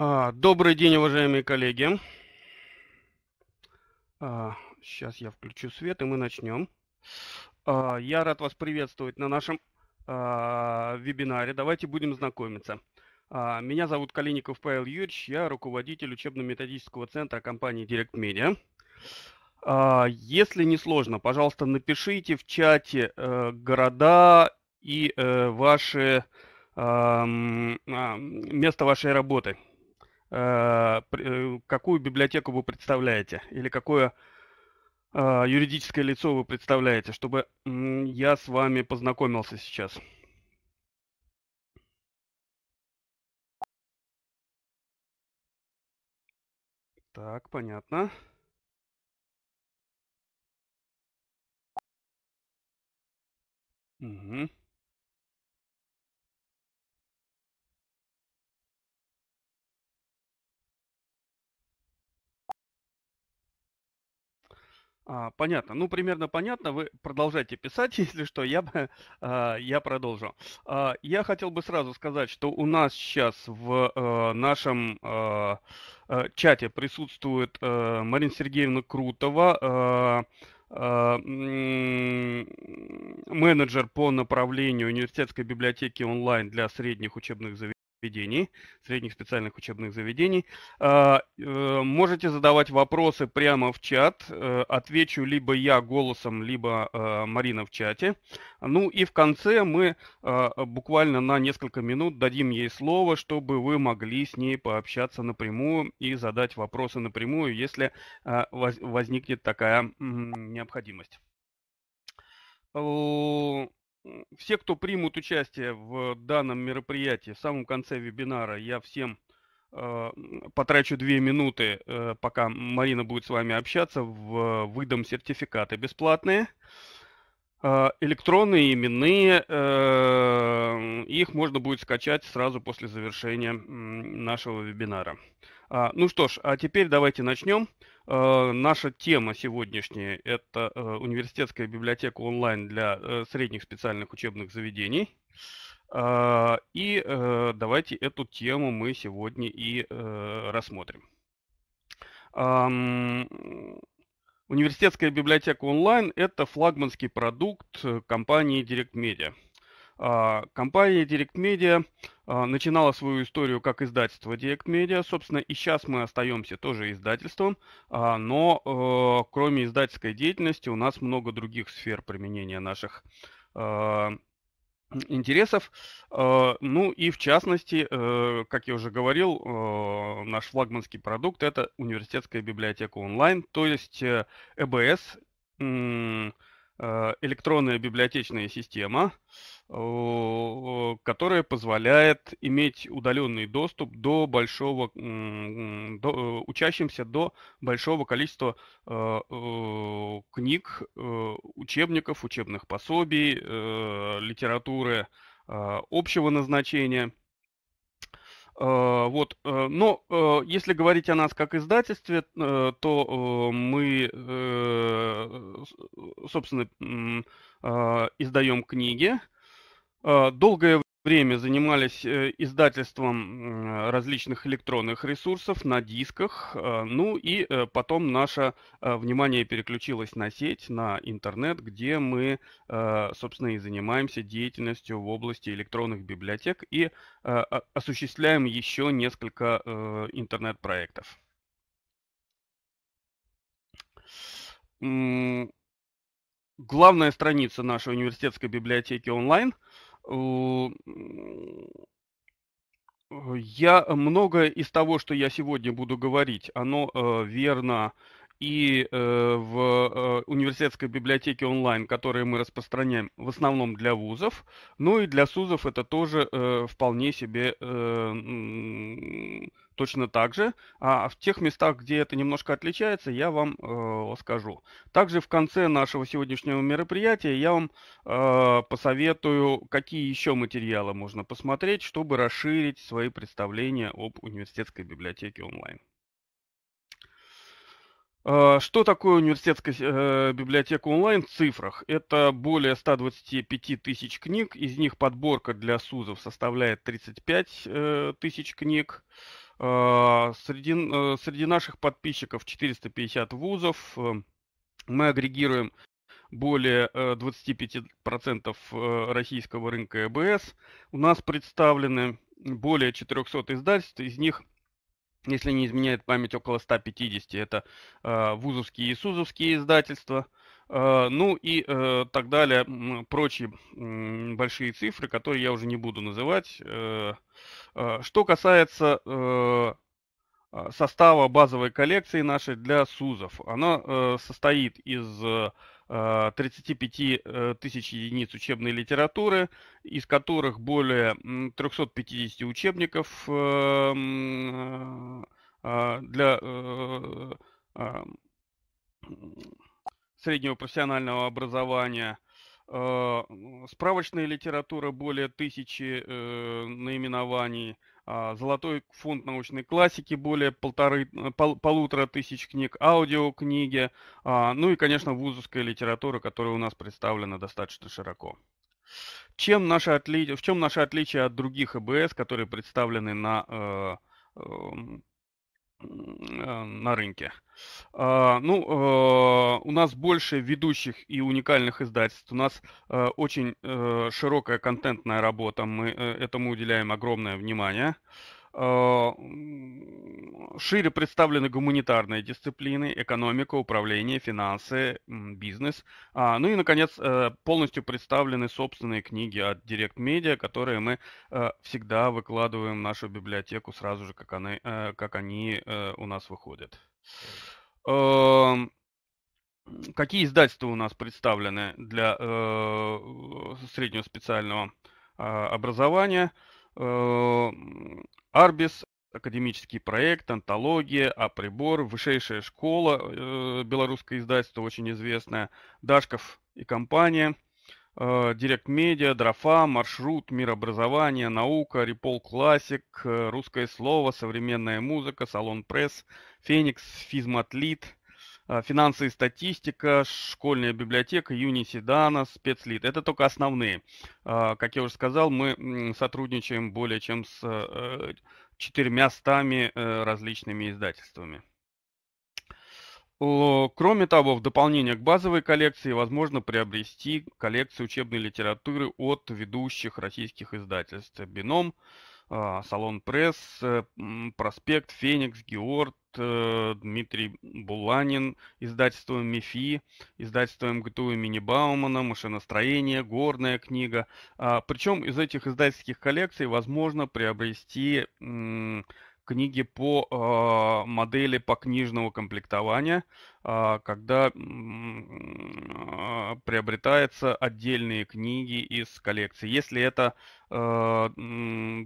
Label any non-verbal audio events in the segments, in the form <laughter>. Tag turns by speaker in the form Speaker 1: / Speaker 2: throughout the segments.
Speaker 1: А, добрый день, уважаемые коллеги. Сейчас а, я включу свет и мы начнем. А, я рад вас приветствовать на нашем вебинаре. Давайте будем знакомиться. Меня зовут Калиников Павел Юрьевич, я руководитель учебно-методического центра компании Direct Media. Если не сложно, пожалуйста, напишите в чате э, города и э, ваши место вашей работы Э, э, какую библиотеку вы представляете или какое а, юридическое лицо вы представляете, чтобы я с вами познакомился сейчас. Так, понятно. Угу. А, понятно. Ну, примерно понятно. Вы продолжайте писать, <laughs> если что, я, бы, а, я продолжу. А, я хотел бы сразу сказать, что у нас сейчас в а, нашем а, чате присутствует а, Марина Сергеевна Крутова, а, а, менеджер по направлению университетской библиотеки онлайн для средних учебных заведений заведений, средних специальных учебных заведений. А, э, можете задавать вопросы прямо в чат. Э, отвечу либо я голосом, либо э, Марина в чате. Ну и в конце мы а, буквально на несколько минут дадим ей слово, чтобы вы могли с ней пообщаться напрямую и задать вопросы напрямую, если а, возникнет такая необходимость все, кто примут участие в данном мероприятии, в самом конце вебинара я всем э, потрачу две минуты, э, пока Марина будет с вами общаться, в, выдам сертификаты бесплатные. А, электронные, именные, э, их можно будет скачать сразу после завершения нашего вебинара. А, ну что ж, а теперь давайте начнем. А, наша тема сегодняшняя – это э, университетская библиотека онлайн для э, средних специальных учебных заведений. А, и э, давайте эту тему мы сегодня и рассмотрим. Университетская библиотека онлайн – это флагманский продукт компании Direct Media – а, компания Direct Media а, начинала свою историю как издательство Direct Media. Собственно, и сейчас мы остаемся тоже издательством, а, но э, кроме издательской деятельности у нас много других сфер применения наших интересов. Ну и в частности, э, как я уже говорил, э, наш флагманский продукт – это университетская библиотека онлайн, то есть ЭБС, электронная библиотечная система – которая позволяет иметь удаленный доступ до большого, до, учащимся до большого количества э, книг, э, учебников, учебных пособий, э, литературы общего назначения. Вот. Но если говорить о нас как издательстве, то мы, собственно, издаем книги, Э, долгое время занимались э, издательством различных электронных ресурсов на дисках. Э, ну и потом наше внимание переключилось на сеть, на интернет, где мы, собственно, и занимаемся деятельностью в области электронных библиотек и осуществляем еще несколько интернет-проектов. Главная страница нашей университетской библиотеки онлайн – Э, я э, многое из того, что я сегодня буду говорить, оно э, верно и э, в э, университетской библиотеке онлайн, которые мы распространяем в основном для вузов, ну и для СУЗов это тоже э, вполне себе э, точно так же. А в тех местах, где это немножко отличается, я вам э, скажу. Также в конце нашего сегодняшнего мероприятия я вам э, посоветую, какие еще материалы можно посмотреть, чтобы расширить свои представления об университетской библиотеке онлайн. А, что такое университетская э, библиотека онлайн в цифрах? Это более 125 тысяч книг, из них подборка для СУЗов составляет 35 э, тысяч книг. А, среди, э, среди наших подписчиков 450 вузов. Мы агрегируем более 25% российского рынка ЭБС. У нас представлены более 400 издательств, из них если не изменяет память, около 150. Это э, вузовские и сузовские издательства. Э, ну и э, так далее, прочие м, большие цифры, которые я уже не буду называть. Э, э, что касается э, состава базовой коллекции нашей для СУЗов, она э, состоит из э, 35 э, э, тысяч единиц учебной литературы, из которых более 350 учебников э, для среднего профессионального образования, справочная литература более тысячи наименований, а, золотой фонд научной классики, более полторы, э, пол, полутора тысяч книг, аудиокниги, а, ну и, конечно, вузовская литература, которая у нас представлена достаточно широко. Чем наше отли... В чем наше отличие от других ЭБС, которые представлены на э, эм, Э, на рынке. А, ну, э, у нас больше ведущих и уникальных издательств, у нас э, очень широкая контентная работа, мы этому уделяем огромное внимание. Э, шире представлены гуманитарные дисциплины, экономика, управление, финансы, бизнес. А, ну и, наконец, э, полностью представлены собственные книги от Direct Media, которые мы э, всегда выкладываем в нашу библиотеку сразу же, как они, как они у нас выходят. Эм, какие издательства у нас представлены для среднего специального образования? Э, Арбис, академический проект, антология, а прибор, высшая школа, э, белорусское издательство очень известное, Дашков и компания, э, Директ Медиа, Дрофа, Маршрут, Мир образования, Наука, Репол Классик, Русское слово, Современная музыка, Салон Пресс, Феникс, Физматлит, Э, финансы и статистика, школьная библиотека, Юнисидана, спецлит. Это только основные. Э, как я уже сказал, мы сотрудничаем более чем с э, четырьмя стами различными издательствами. Кроме того, в дополнение к базовой коллекции возможно приобрести коллекции учебной литературы от ведущих российских издательств. Бином, Салон Пресс, Проспект, Феникс, Георг, Э, Дмитрий Буланин, издательство МИФИ, издательство МГТУ имени Баумана, машиностроение, горная книга. А, Причем из этих издательских коллекций возможно приобрести книги по э, модели книжного комплектования, э, когда э, приобретаются отдельные книги из коллекции, если это э,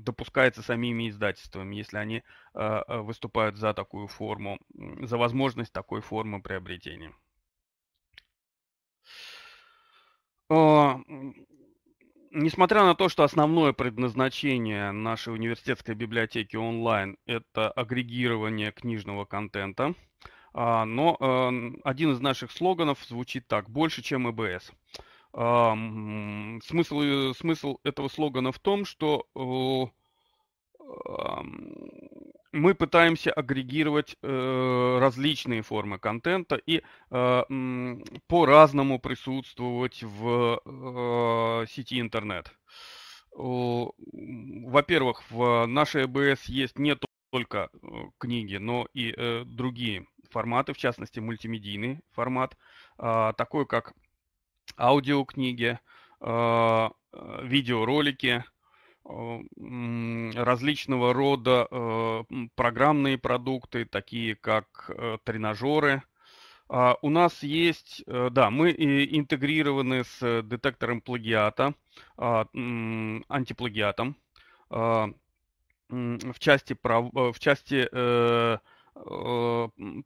Speaker 1: допускается самими издательствами, если они э, выступают за такую форму, за возможность такой формы приобретения несмотря на то, что основное предназначение нашей университетской библиотеки онлайн – это агрегирование книжного контента, а, но э, один из наших слоганов звучит так – «Больше, чем ЭБС». А, смысл, э, смысл этого слогана в том, что э, а, мы пытаемся агрегировать э, различные формы контента и э, по-разному присутствовать в э, сети интернет. Во-первых, в нашей АБС есть не только э, книги, но и э, другие форматы, в частности, мультимедийный формат, э, такой как аудиокниги, а, э, видеоролики, Э, различного рода э, программные продукты, такие как э, тренажеры. А, у нас есть, да, мы интегрированы с детектором плагиата, а, антиплагиатом а, в части, в части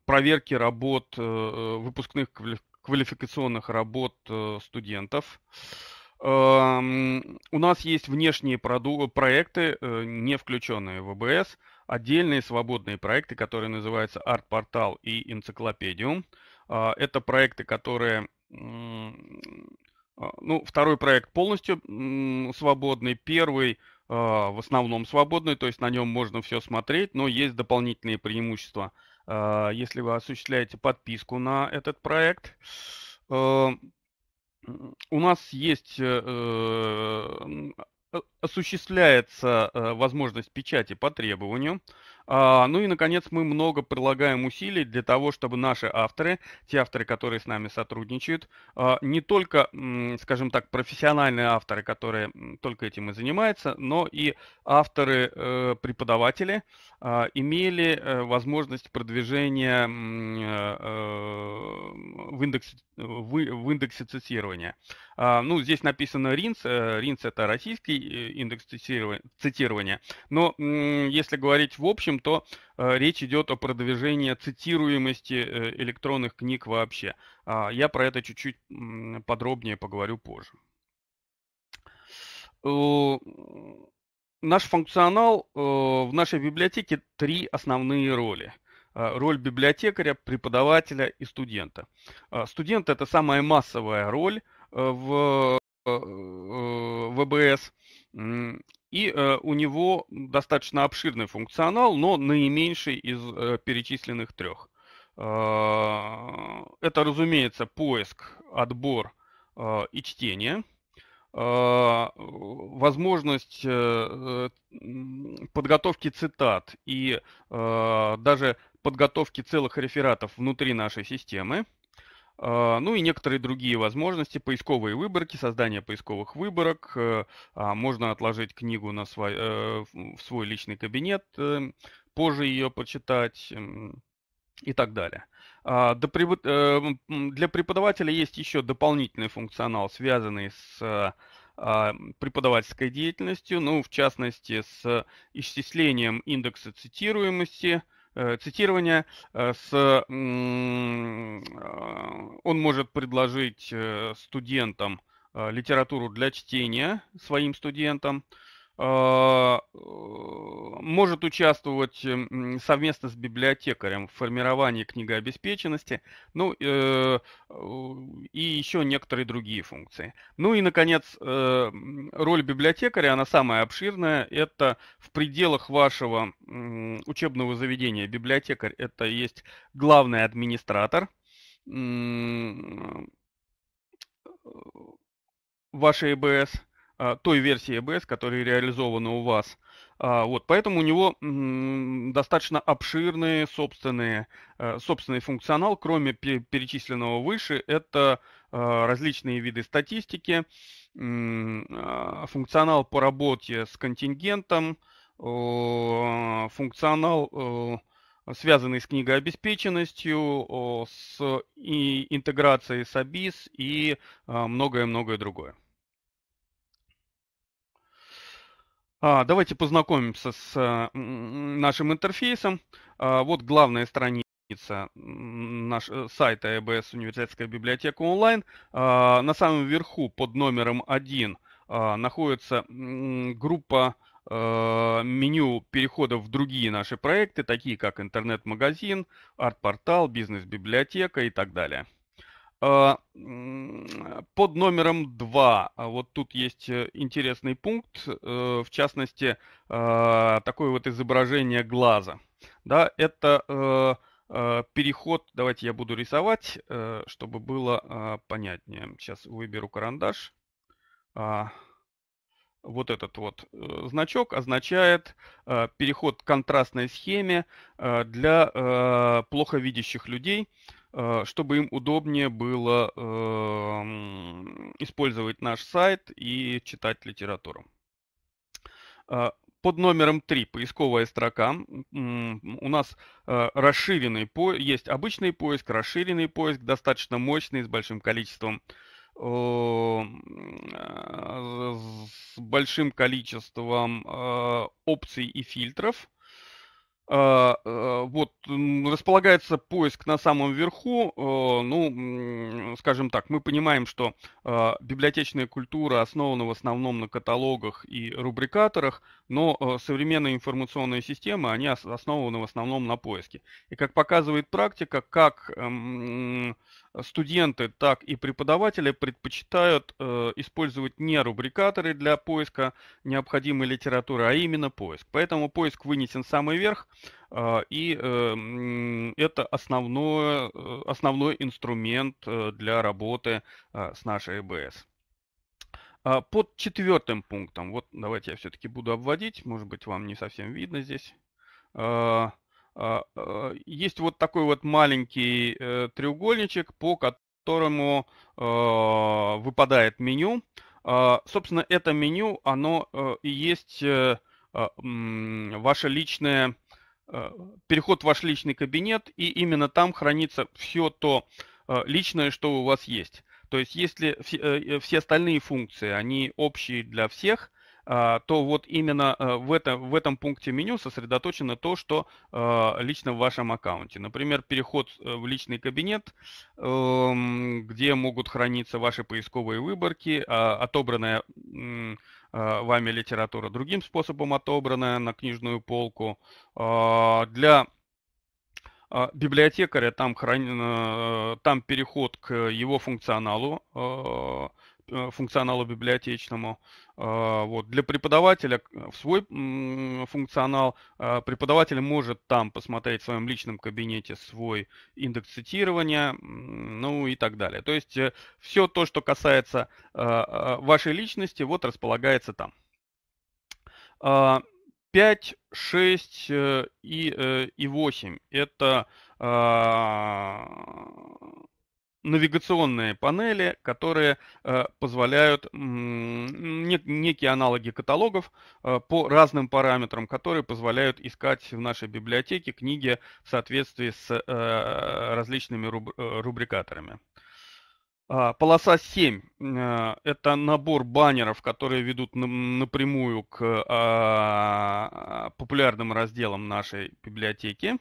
Speaker 1: проверки работ, выпускных квалификационных работ студентов. У нас есть внешние проекты, э, не включенные в ВБС, отдельные свободные проекты, которые называются арт-портал и энциклопедиум. А, это проекты, которые... А, ну, второй проект полностью свободный, первый а, в основном свободный, то есть на нем можно все смотреть, но есть дополнительные преимущества. Если вы осуществляете подписку на этот проект, у нас есть э, э, осуществляется э, возможность печати по требованию. А, ну и, наконец, мы много прилагаем усилий для того, чтобы наши авторы, те авторы, которые с нами сотрудничают, а, не только, скажем так, профессиональные авторы, которые только этим и занимаются, но и авторы-преподаватели э, а, имели э, возможность продвижения э, в индексе, в индексе цитирования. А, ну, здесь написано РИНС. Э, РИНС – это российский э, индекс цитирования. Но если говорить в общем, то э, речь идет о продвижении цитируемости электронных книг вообще. А, я про это чуть-чуть подробнее поговорю позже. Наш функционал в нашей библиотеке три основные роли а, – роль библиотекаря, преподавателя и студента. Студент – это самая массовая роль, Э, в э, э, ВБС. И у него достаточно обширный функционал, но наименьший из перечисленных трех. это, разумеется, поиск, отбор и чтение. возможность подготовки цитат и даже подготовки целых рефератов внутри нашей системы. А, ну и некоторые другие возможности, поисковые выборки, создание поисковых выборок, э, а, можно отложить книгу на свой, э, в свой личный кабинет, эм, позже ее почитать и так далее. А, э, для преподавателя есть еще дополнительный функционал, связанный с преподавательской деятельностью, ну, в частности, с исчислением индекса цитируемости – Э, цитирования. Э, с, э, он может предложить студентам литературу для чтения своим студентам. А, э, может участвовать совместно с библиотекарем в формировании книгообеспеченности, ну э, и еще некоторые другие функции. Ну и, наконец, э, роль библиотекаря, она самая обширная, это в пределах вашего учебного заведения библиотекарь, это есть главный администратор, вашей ЭБС – а, той версии EBS, э которая реализована у вас. А, вот, поэтому у него достаточно обширный собственные, э, собственный функционал, кроме перечисленного выше, это а, различные виды статистики, функционал по работе с контингентом, функционал, связанный с книгообеспеченностью, с интеграцией с АБИС и многое-многое другое. А, давайте познакомимся с э, нашим интерфейсом. А, вот главная страница наш, э, сайта ЭБС Университетская библиотека онлайн. А, на самом верху под номером 1 находится группа э, меню переходов в другие наши проекты, такие как интернет-магазин, арт-портал, бизнес-библиотека и так далее. Э, под номером 2 а вот тут есть э, интересный пункт, э, в частности, такое вот изображение глаза. Да, это переход, давайте я буду рисовать, чтобы было понятнее. Сейчас выберу карандаш. А, вот этот вот значок означает переход к контрастной схеме для плохо видящих людей – Э, чтобы им удобнее было эм, использовать наш сайт и читать литературу. Э, под номером 3 поисковая строка. У нас э, расширенный поиск, есть обычный поиск, расширенный поиск, достаточно мощный, с большим количеством с большим количеством опций и фильтров. А, э, вот, располагается поиск на самом верху. Э, ну, скажем так, мы понимаем, что а, библиотечная культура основана в основном на каталогах и рубрикаторах, но э, современные информационные системы, они основаны в основном на поиске. И как показывает практика, как эм, студенты, так и преподаватели предпочитают э, использовать не рубрикаторы для поиска необходимой литературы, а именно поиск. Поэтому поиск вынесен в самый верх, э, и э, это основное, э, основной инструмент э, для работы э, с нашей ЭБС. А под четвертым пунктом, вот давайте я все-таки буду обводить, может быть вам не совсем видно здесь. Э, а, а, есть вот такой вот маленький э, треугольничек, по которому а, выпадает меню. Собственно, это меню, оно э, и есть э, ваше личное переход в ваш личный кабинет, и именно там хранится все то личное, что у вас есть. То есть если все остальные функции, они общие для всех, а, то вот именно э, в этом, в этом пункте меню сосредоточено то, что а, лично в вашем аккаунте. Например, переход э, в личный кабинет, эм, где могут храниться ваши поисковые выборки, а, отобранная вами литература другим способом отобранная на книжную полку. Для библиотекаря там, хран... Э, там переход к его функционалу, функционалу библиотечному. А, вот. Для преподавателя э, в свой функционал а, преподаватель может там посмотреть в своем личном кабинете свой индекс цитирования, ну и так далее. То есть э, все то, что касается а, вашей личности, вот располагается там. 5, 6 э, и, и 8 это навигационные панели, которые э, позволяют некие аналоги каталогов э, по разным параметрам, которые позволяют искать в нашей библиотеке книги в соответствии с э, различными рубрикаторами. А, полоса 7 – это набор баннеров, которые ведут напрямую к а, популярным разделам нашей библиотеки.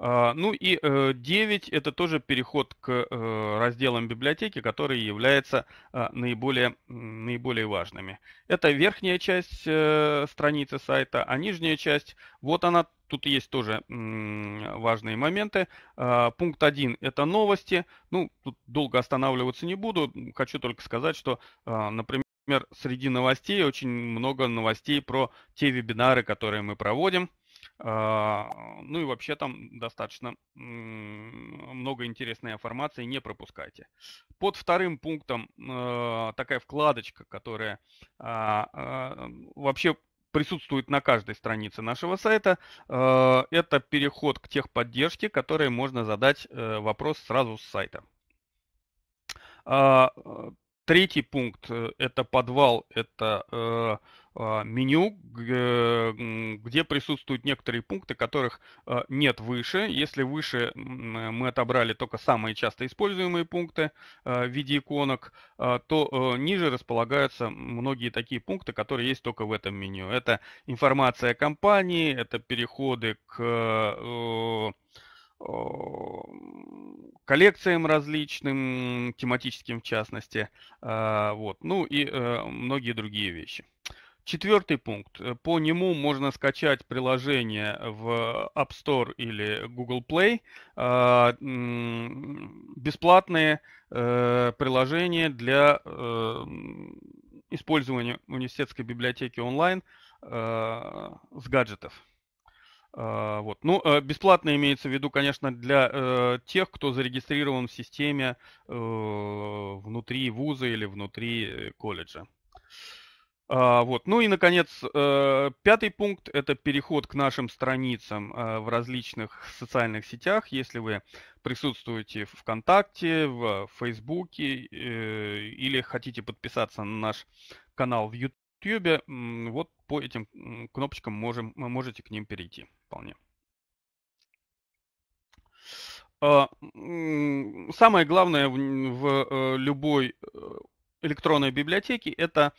Speaker 1: А, ну и 9 э, это тоже переход к э, разделам библиотеки, которые являются э, наиболее, наиболее важными. Это верхняя часть страницы сайта, а нижняя часть, вот она, тут есть тоже важные моменты. А, пункт 1 это новости. Ну, тут долго останавливаться не буду, хочу только сказать, что, например, Например, среди новостей очень много новостей про те вебинары, которые мы проводим а, ну и вообще там достаточно много интересной информации, не пропускайте. Под вторым пунктом э, такая вкладочка, которая а, а, вообще присутствует на каждой странице нашего сайта. Э, это переход к техподдержке, которой можно задать э, вопрос сразу с сайта. Третий пункт – это подвал, это а, меню, где присутствуют некоторые пункты, которых а, нет выше. Если выше э, мы отобрали только самые часто используемые пункты а, в виде иконок, то э, ниже располагаются многие такие пункты, которые есть только в этом меню. Это информация о компании, это переходы к э, коллекциям различным, тематическим в частности, вот, ну и многие другие вещи. Четвертый пункт. Э, по нему можно скачать приложение в App Store или Google Play. А, бесплатные э, приложения для э, использования университетской библиотеки онлайн с гаджетов. А, вот. Ну, бесплатно имеется в виду, конечно, для э, тех, кто зарегистрирован в системе э, внутри вуза или внутри колледжа. А, вот. Ну и, наконец, э, пятый пункт – это переход к нашим страницам э, в различных социальных сетях. Если вы присутствуете в ВКонтакте, в Фейсбуке э, или хотите подписаться на наш канал в YouTube, вот по этим кнопочкам можем, вы можете к ним перейти вполне. А, самое главное в любой электронной библиотеке – это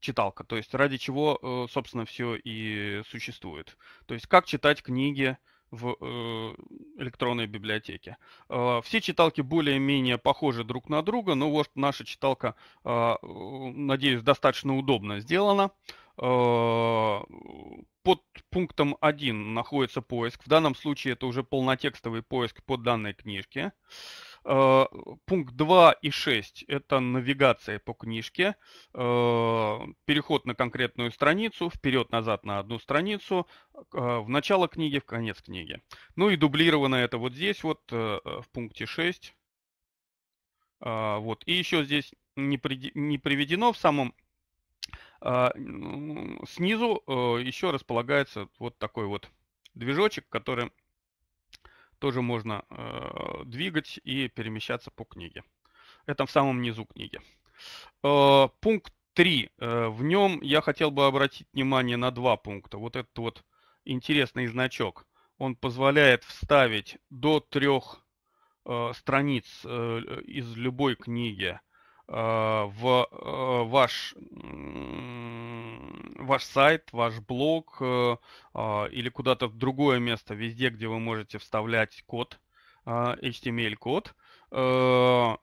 Speaker 1: читалка, то есть ради чего, э, собственно, все и существует. То есть как читать книги в э, электронной библиотеке. Э, все читалки более-менее похожи друг на друга, но вот наша читалка, надеюсь, достаточно удобно сделана. Под пунктом 1 находится поиск. В данном случае это уже полнотекстовый поиск по данной книжке. Uh, Э, пункт 2 и 6 – это навигация по книжке, э, переход на конкретную страницу, вперед-назад на одну страницу, э, в начало книги, в конец книги. Ну и дублировано это вот здесь, вот в пункте 6. Вот. И еще здесь не, не приведено в самом снизу еще располагается вот такой вот движочек, который тоже можно э, двигать и перемещаться по книге. Это в самом низу книги. Э, пункт 3. Э, в нем я хотел бы обратить внимание на два пункта. Вот этот вот интересный значок. Он позволяет вставить до трех э, страниц э, из любой книги э, в э, ваш ваш сайт, ваш блог э, а, или куда-то в другое место, везде, где вы можете вставлять код, а, HTML-код, Э,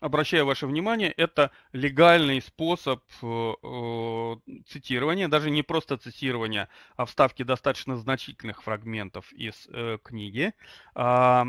Speaker 1: обращаю ваше внимание, это легальный способ э, э, цитирования, даже не просто цитирования, а вставки достаточно значительных фрагментов из книги. А,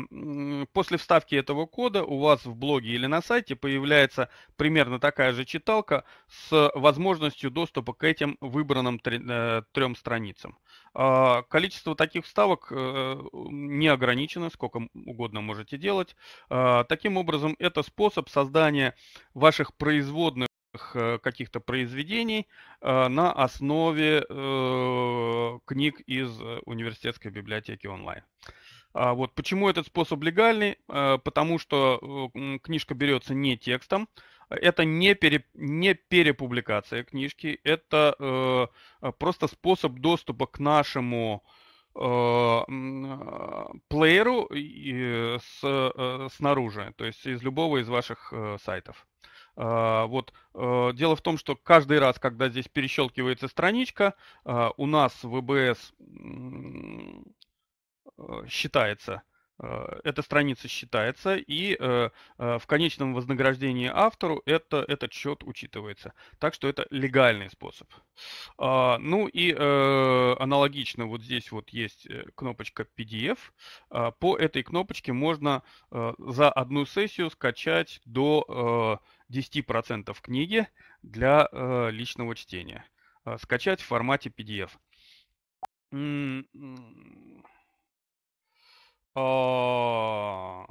Speaker 1: после вставки этого кода у вас в блоге или на сайте появляется примерно такая же читалка с возможностью доступа к этим выбранным трем страницам. А, количество таких вставок э, не ограничено, сколько угодно можете делать. А, таким образом, это способ создания ваших производных э, каких-то произведений э, на основе книг из университетской библиотеки онлайн. А вот почему этот способ легальный? Потому что книжка берется не текстом, это не, пере, не перепубликация книжки, это э, просто способ доступа к нашему э, плееру и э, с, э, снаружи, то есть из любого из ваших сайтов. Вот дело в том, что каждый раз, когда здесь перещелкивается страничка, у нас в ВБС считается Э, эта страница считается, и э, э, в конечном вознаграждении автору это, этот счет учитывается. Так что это легальный способ. А, ну и э, аналогично вот здесь вот есть э, кнопочка PDF. А, по этой кнопочке можно э, за одну сессию скачать до 10% книги для личного чтения. скачать в формате PDF. А,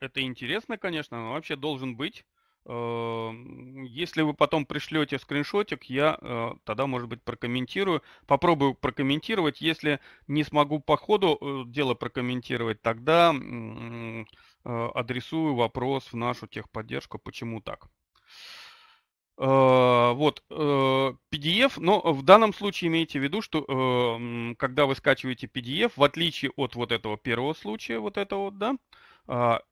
Speaker 1: это интересно, конечно, но вообще должен быть. Эм, если вы потом пришлете скриншотик, я э, тогда, может быть, прокомментирую. Попробую прокомментировать. Если не смогу по ходу э, дело прокомментировать, тогда э, адресую вопрос в нашу техподдержку, почему так. Э, вот, э, PDF, но в данном случае имейте в виду, что э, когда вы скачиваете PDF, в отличие от вот этого первого случая, вот этого, да, а,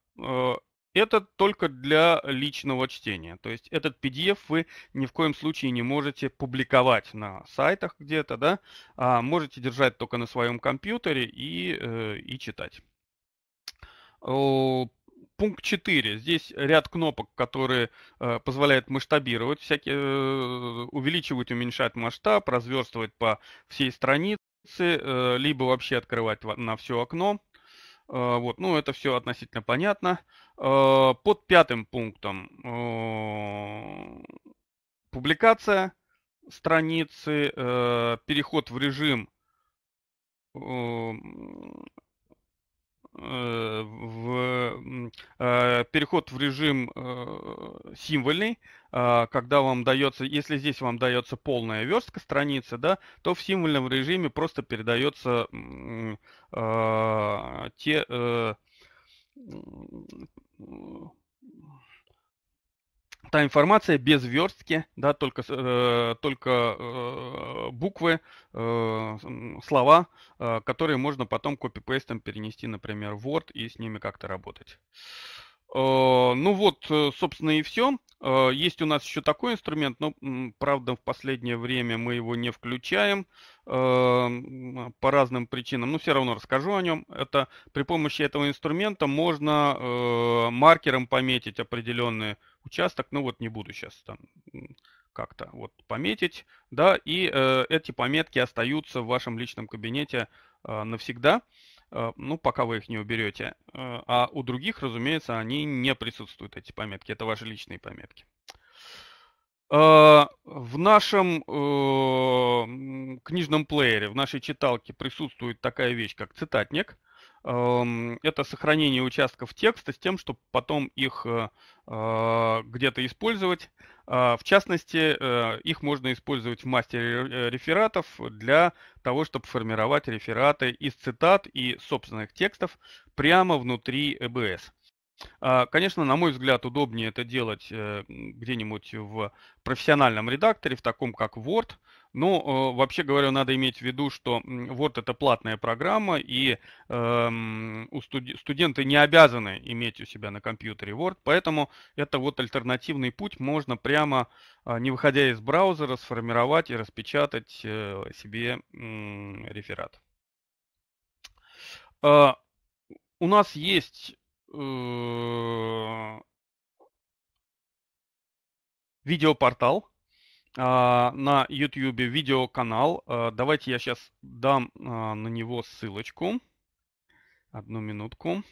Speaker 1: это только для личного чтения. То есть этот PDF вы ни в коем случае не можете публиковать на сайтах где-то, да, а можете держать только на своем компьютере и, и читать пункт 4. Здесь ряд кнопок, которые э, позволяют масштабировать, всякие, э, увеличивать, уменьшать масштаб, разверстывать по всей странице, э, либо вообще открывать на все окно. Э, вот, ну, это все относительно понятно. Э, под пятым пунктом э, публикация страницы, э, переход в режим э, Э, в э, переход в режим э, символьный, а, когда вам дается, если здесь вам дается полная верстка страницы, да, то в символьном режиме просто передается те та информация без верстки, да, только, э, только э, буквы, э, слова, э, которые можно потом копипейстом перенести, например, в Word и с ними как-то работать. Э, ну вот, э, собственно, и все. Э, есть у нас еще такой инструмент, но, правда, в последнее время мы его не включаем. Эм, по разным причинам, но все равно расскажу о нем. Это при помощи этого инструмента можно э, маркером пометить определенный участок, ну вот не буду сейчас там как-то вот пометить, да, и э, эти пометки остаются в вашем личном кабинете э, навсегда, ну пока вы их не уберете. А у других, разумеется, они не присутствуют, эти пометки, это ваши личные пометки. А, в нашем э, книжном плеере, в нашей читалке присутствует такая вещь, как цитатник. Э, это сохранение участков текста с тем, чтобы потом их э, а, где-то использовать. А, в частности, э, их можно использовать в мастере рефератов для того, чтобы формировать рефераты из цитат и собственных текстов прямо внутри ЭБС. А, конечно, на мой взгляд, удобнее это делать э, где-нибудь в профессиональном редакторе, в таком как Word. Но э, вообще говоря, надо иметь в виду, что Word это платная программа, и эм, студенты не обязаны иметь у себя на компьютере Word, поэтому это вот альтернативный путь. Можно прямо, а, не выходя из браузера, сформировать и распечатать э, себе реферат. А, у нас есть Э, видеопортал а, на YouTube, видеоканал. А, давайте я сейчас дам а, на него ссылочку. Одну минутку.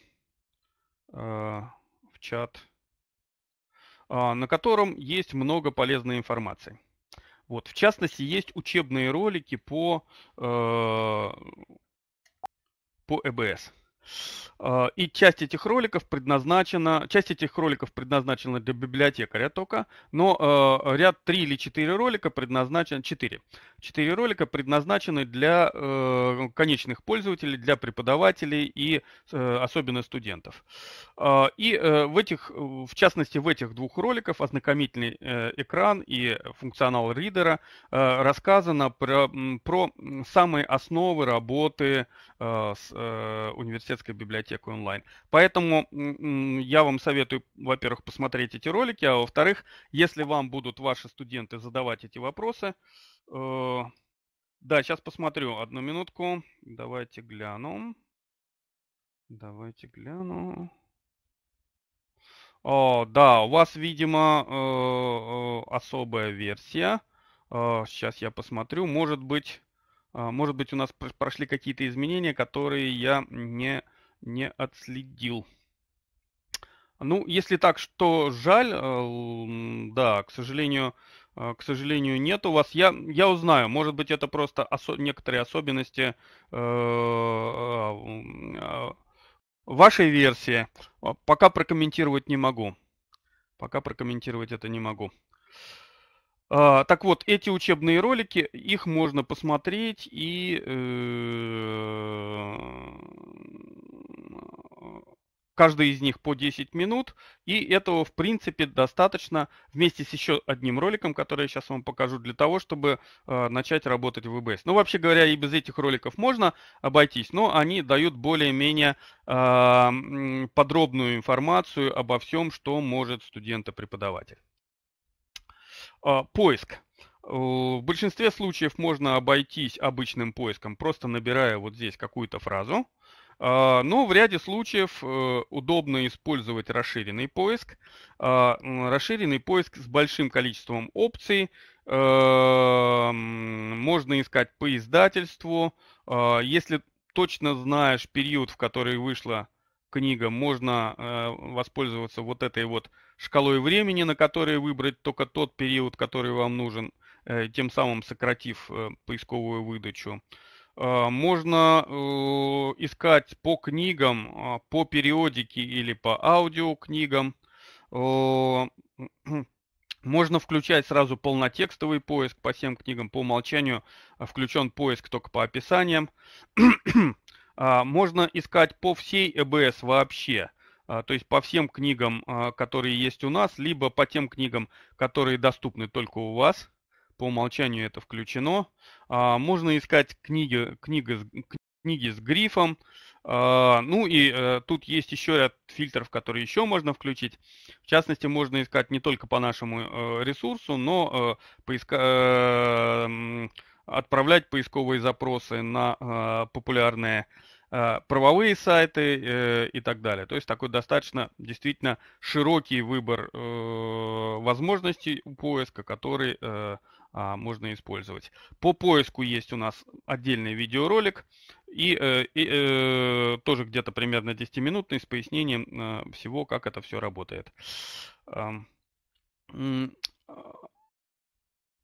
Speaker 1: В чат. На котором есть много полезной информации. Вот, в частности, есть учебные ролики по, э, по ЭБС. А, и часть этих роликов предназначена, часть этих роликов предназначена для библиотекаря только, но а, ряд 3 или 4 ролика предназначены, 4, 4 ролика предназначены для э, конечных пользователей, для преподавателей и э, особенно студентов. А, и э, в этих, в частности, в этих двух роликах ознакомительный экран и функционал ридера рассказано про, про самые основы работы Э, с э, университетской библиотекой онлайн. Поэтому я вам советую, во-первых, посмотреть эти ролики, а во-вторых, если вам будут ваши студенты задавать эти вопросы, э, да, сейчас посмотрю, одну минутку, давайте гляну, давайте гляну. О, да, у вас, видимо, особая версия. Сейчас я посмотрю. Может быть, а, может быть, у нас прошли какие-то изменения, которые я не, не отследил. Ну, если так, что жаль, э, да, к сожалению, э, к сожалению, нет у вас. Я, я узнаю, может быть, это просто осо- некоторые особенности э, а, а, вашей версии. Пока прокомментировать не могу. Пока прокомментировать это не могу. А, так вот, эти учебные ролики, их можно посмотреть и э, каждый из них по 10 минут, и этого, в принципе, достаточно вместе с еще одним роликом, который я сейчас вам покажу, для того, чтобы э, начать работать в ВБС. Ну, вообще говоря, и без этих роликов можно обойтись, но они дают более-менее э, подробную информацию обо всем, что может студент и преподаватель. А, поиск. В большинстве случаев можно обойтись обычным поиском, просто набирая вот здесь какую-то фразу. А, но в ряде случаев э, удобно использовать расширенный поиск. А, расширенный поиск с большим количеством опций. Можно искать по издательству. Если точно знаешь период, в который вышла книга, можно э, воспользоваться вот этой вот шкалой времени, на которой выбрать только тот период, который вам нужен, э, тем самым сократив э, поисковую выдачу. Э, можно э, искать по книгам, э, по периодике или по аудиокнигам. Э, <clears throat> можно включать сразу полнотекстовый поиск по всем книгам. По умолчанию а, включен поиск только по описаниям. <clears throat> А, можно искать по всей ЭБС вообще, а, то есть по всем книгам, а, которые есть у нас, либо по тем книгам, которые доступны только у вас. По умолчанию это включено. Можно искать книги, книга, книги с грифом. Ну и э, тут есть еще ряд фильтров, которые еще можно включить. В частности, можно искать не только по нашему э, ресурсу, но э, поиска... отправлять поисковые запросы на популярные Э, правовые сайты э, и так далее. То есть такой достаточно действительно широкий выбор э, возможностей у поиска, который а, можно использовать. По поиску есть у нас отдельный видеоролик и, и тоже где-то примерно 10-минутный с пояснением всего, как это все работает. А,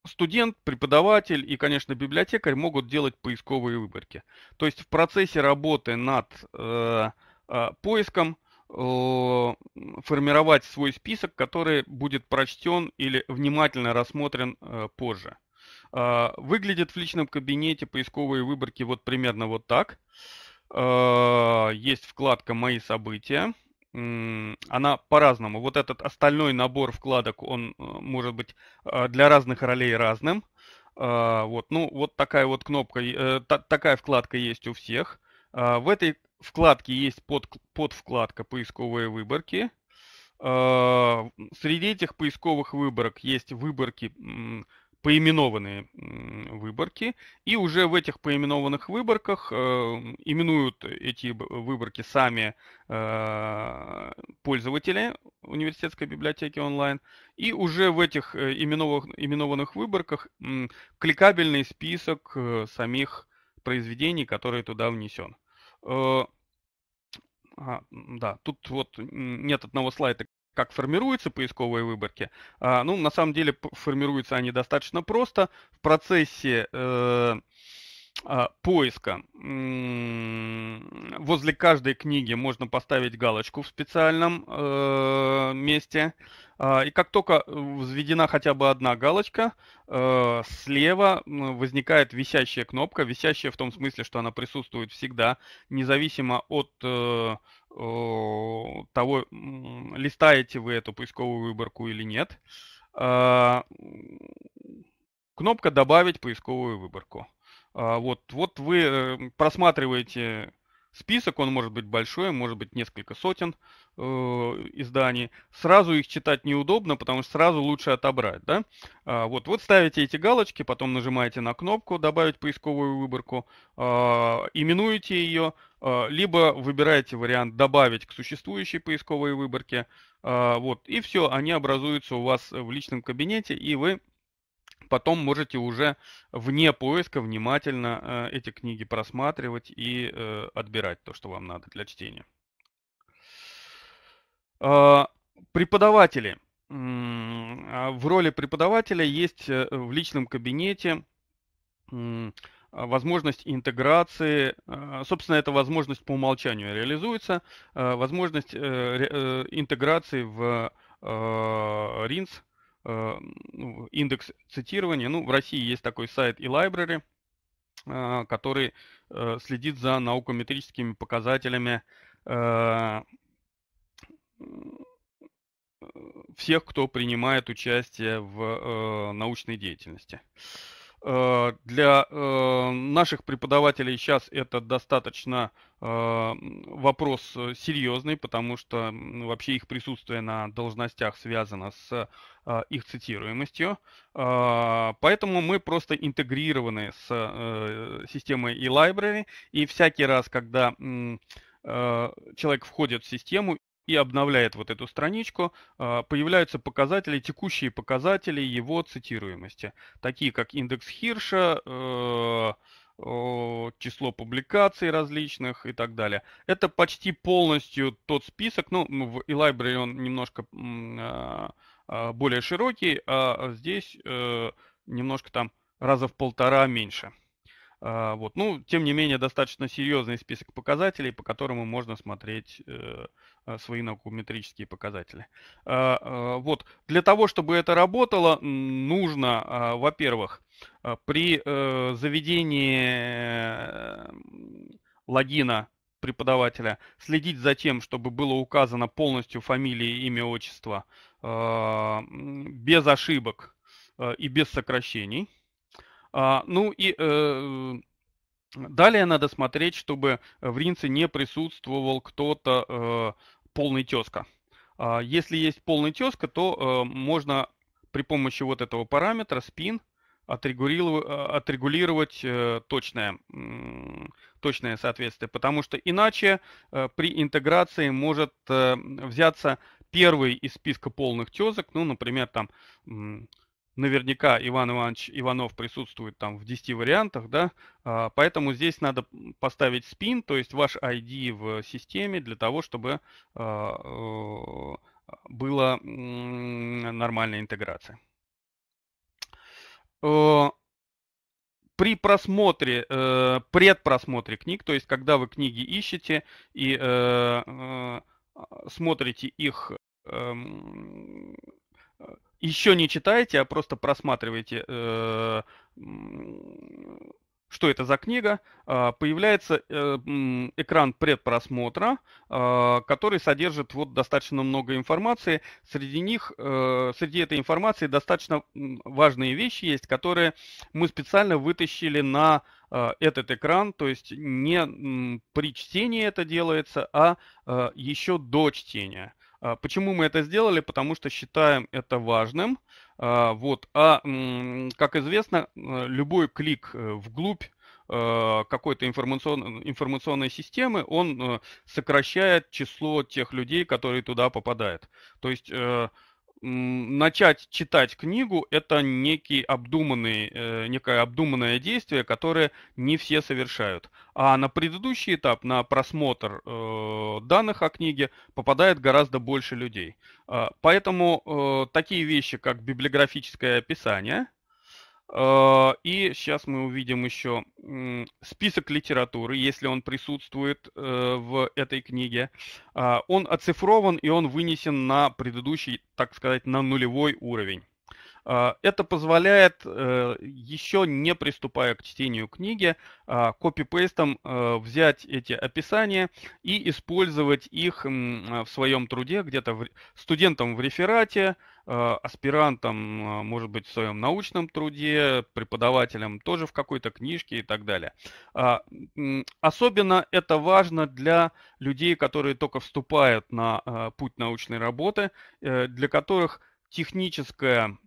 Speaker 1: студент, преподаватель и, конечно, библиотекарь могут делать поисковые выборки. То есть в процессе работы над э, э, поиском э, формировать свой список, который будет прочтен или внимательно рассмотрен э, позже. Э, выглядит в личном кабинете поисковые выборки вот примерно вот так. Э, есть вкладка «Мои события» она по-разному. Вот этот остальной набор вкладок, он э, может быть э, для разных ролей разным. А, вот, ну, вот такая вот кнопка, э, такая вкладка есть у всех. А, в этой вкладке есть под, под вкладка поисковые выборки. А, среди этих поисковых выборок есть выборки поименованные выборки, и уже в этих поименованных выборках э, именуют эти выборки сами э, пользователи университетской библиотеки онлайн, и уже в этих э, именованных, выборках э, кликабельный список э, самих произведений, которые туда внесен. Э, а, да, тут вот нет одного слайда, как формируются поисковые выборки. А, ну, на самом деле формируются они достаточно просто. В процессе э, э, поиска э, возле каждой книги можно поставить галочку в специальном э, месте. А, и как только взведена хотя бы одна галочка, э, слева возникает висящая кнопка, висящая в том смысле, что она присутствует всегда, независимо от э, Э, того, листаете вы эту поисковую выборку или нет. Э, кнопка «Добавить поисковую выборку». А, вот, вот вы э, просматриваете список, он может быть большой, может быть несколько сотен э, изданий. Сразу их читать неудобно, потому что сразу лучше отобрать. Да? А, вот, вот ставите эти галочки, потом нажимаете на кнопку «Добавить поисковую выборку», э, именуете ее, а, либо выбираете вариант добавить к существующей поисковой выборке, а, вот, и все, они образуются у вас в личном кабинете, и вы потом можете уже вне поиска внимательно э, эти книги просматривать и э, отбирать то, что вам надо для чтения. А, преподаватели. В роли преподавателя есть э, в личном кабинете а, возможность интеграции, а, собственно, эта возможность по умолчанию реализуется, а, возможность э, э, интеграции в RINS, ну, индекс цитирования. Ну, в России есть такой сайт и e library, который э, следит за наукометрическими показателями всех, кто принимает участие в научной деятельности. Э, для э, наших преподавателей сейчас это достаточно э, вопрос серьезный, потому что вообще их присутствие на должностях связано с их цитируемостью. Поэтому мы просто интегрированы с системой e-library, и всякий раз, когда человек входит в систему и обновляет вот эту страничку, а, появляются показатели, текущие показатели его цитируемости, такие как индекс Хирша, э, число публикаций различных и так далее. Это почти полностью тот список, ну, ну в eLibrary он немножко а, а, более широкий, а здесь э, немножко там раза в полтора меньше. А, вот. Ну, тем не менее, достаточно серьезный список показателей, по которому можно смотреть э, а, свои наукометрические показатели. А, вот. Для того, чтобы это работало, нужно, во-первых, при э, заведении логина преподавателя следить за тем, чтобы было указано полностью фамилия, имя, отчество, без ошибок э, и без сокращений – а, ну и э, далее надо смотреть, чтобы в ринце не присутствовал кто-то э, полный тезка. А, если есть полный тезка, то э, можно при помощи вот этого параметра spin а, отрегулировать, э, точное, точное соответствие, потому что иначе э, при интеграции может э, взяться первый из списка полных тезок, ну, например, там наверняка Иван Иванович Иванов присутствует там в 10 вариантах, да, а, поэтому здесь надо поставить спин, то есть ваш ID в системе для того, чтобы а, э, была нормальная интеграция. Э, при просмотре, э, предпросмотре книг, то есть когда вы книги ищете и смотрите их эм, еще не читаете, а просто просматриваете, э, что это за книга, а, появляется э, экран предпросмотра, а, который содержит вот достаточно много информации. Среди них, э, среди этой информации достаточно важные вещи есть, которые мы специально вытащили на этот экран, то есть не при чтении это делается, а еще до чтения. А, почему мы это сделали? Потому что считаем это важным. А, вот. А, как известно, э, любой клик э, вглубь э, какой-то информационной информационной системы, он сокращает число тех людей, которые туда попадают. То есть начать читать книгу – это некий обдуманный, э, некое обдуманное действие, которое не все совершают. А на предыдущий этап, на просмотр э, данных о книге, попадает гораздо больше людей. А, поэтому э, такие вещи, как библиографическое описание – а, и сейчас мы увидим еще список литературы, если он присутствует э, в этой книге. А, он оцифрован и он вынесен на предыдущий, так сказать, на нулевой уровень. А, это позволяет, э, еще не приступая к чтению книги, копипейстом э, взять эти описания и использовать их в своем труде, где-то студентам в реферате, Э, аспирантом, э, может быть, в своем научном труде, преподавателем тоже в какой-то книжке и так далее. А, особенно это важно для людей, которые только вступают на э, путь научной работы, для которых техническая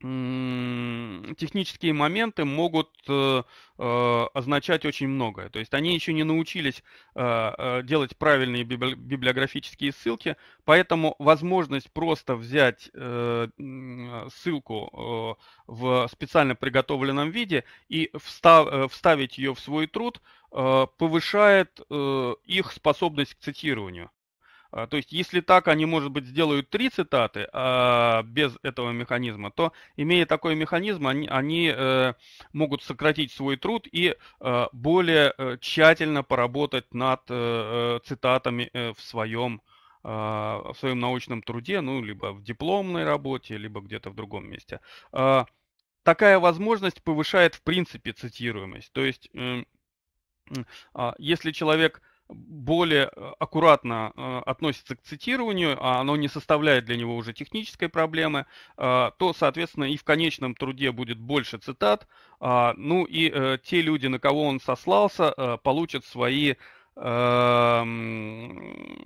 Speaker 1: технические моменты могут э, э, означать очень многое. То есть они еще не научились э, э делать правильные библиографические ссылки, поэтому возможность просто взять э, ссылку э, в специально приготовленном виде и встав, вставить ее в свой труд повышает их способность к цитированию. А, то есть, если так, они, может быть, сделают три цитаты а без этого механизма, то, имея такой механизм, они, они э, могут сократить свой труд и э, более э, тщательно поработать над э, э цитатами э, в своем а, в своем научном труде, ну, либо в дипломной работе, либо где-то в другом месте. А, такая возможность повышает, в принципе, цитируемость. То есть, эм, если человек более э, аккуратно э, относится к цитированию, а оно не составляет для него уже технической проблемы, э, то, соответственно, и в конечном труде будет больше цитат. А, ну и те люди, на кого он сослался, получат свои, эм,